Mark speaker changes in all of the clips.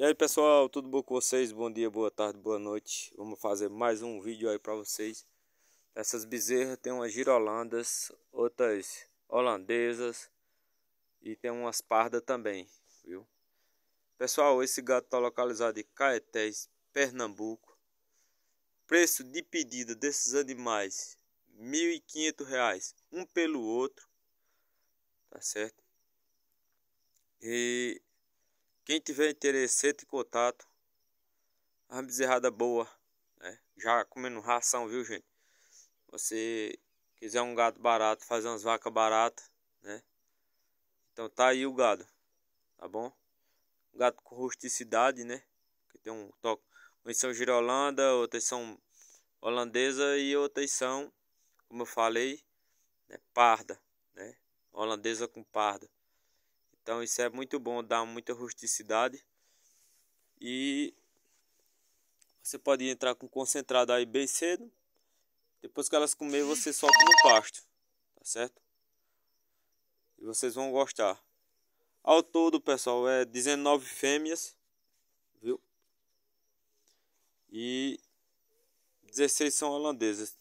Speaker 1: E aí pessoal, tudo bom com vocês? Bom dia, boa tarde, boa noite. Vamos fazer mais um vídeo aí para vocês. Essas bezerras tem umas girolandas, outras holandesas e tem umas pardas também, viu? Pessoal, esse gato está localizado em Caetés, Pernambuco. Preço de pedida desses animais, R$ 1.500,00, um pelo outro, tá certo? E quem tiver interesse, entre em contato. É A bezerrada boa, né? Já comendo ração, viu, gente? Você quiser um gado barato, fazer umas vacas baratas, né? Então tá aí o gado, tá bom? gado com rusticidade, né? Que tem um toque. uma são girolanda, outras são holandesa e outras são, como eu falei, né? parda, né? Holandesa com parda. Então isso é muito bom, dá muita rusticidade. E você pode entrar com concentrado aí bem cedo. Depois que elas comer, você solta no pasto, tá certo? E vocês vão gostar. Ao todo, pessoal, é 19 fêmeas, viu? E 16 são holandesas.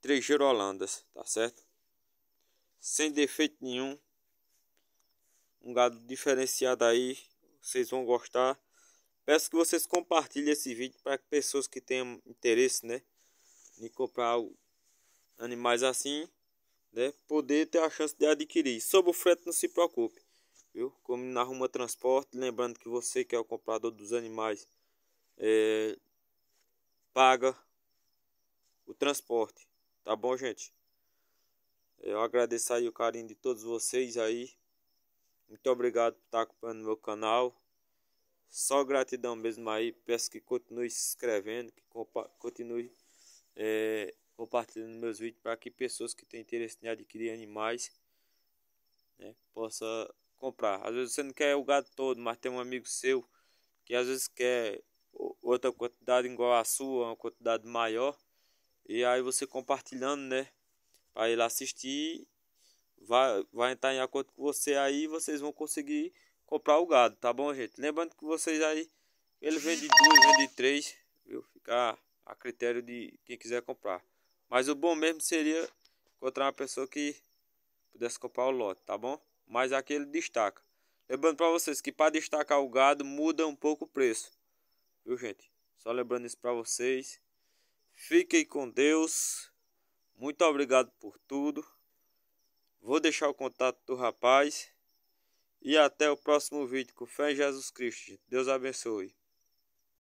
Speaker 1: 3 girolandas, tá certo? Sem defeito nenhum um gado diferenciado aí, vocês vão gostar. Peço que vocês compartilhem esse vídeo para pessoas que tenham interesse, né, em comprar animais assim, né, poder ter a chance de adquirir. Sobre o frete, não se preocupe, viu? Como na Ruma Transporte, lembrando que você que é o comprador dos animais, é, paga o transporte, tá bom, gente? Eu agradeço aí o carinho de todos vocês aí muito obrigado por estar acompanhando meu canal. Só gratidão mesmo aí. Peço que continue se inscrevendo, que compa continue é, compartilhando meus vídeos para que pessoas que têm interesse em adquirir animais né, possa comprar. Às vezes você não quer o gado todo, mas tem um amigo seu que às vezes quer outra quantidade igual à sua, uma quantidade maior. E aí você compartilhando, né? Para ele assistir vai, vai entrar em acordo com você aí vocês vão conseguir comprar o gado, tá bom, gente? Lembrando que vocês aí, ele vende duas, vende três, viu? Fica a critério de quem quiser comprar. Mas o bom mesmo seria encontrar uma pessoa que pudesse comprar o lote, tá bom? Mas aqui ele destaca. Lembrando para vocês que para destacar o gado muda um pouco o preço, viu, gente? Só lembrando isso para vocês. Fiquem com Deus. Muito obrigado por tudo. Vou deixar o contato do rapaz. E até o próximo vídeo. Com fé em Jesus Cristo. Deus abençoe.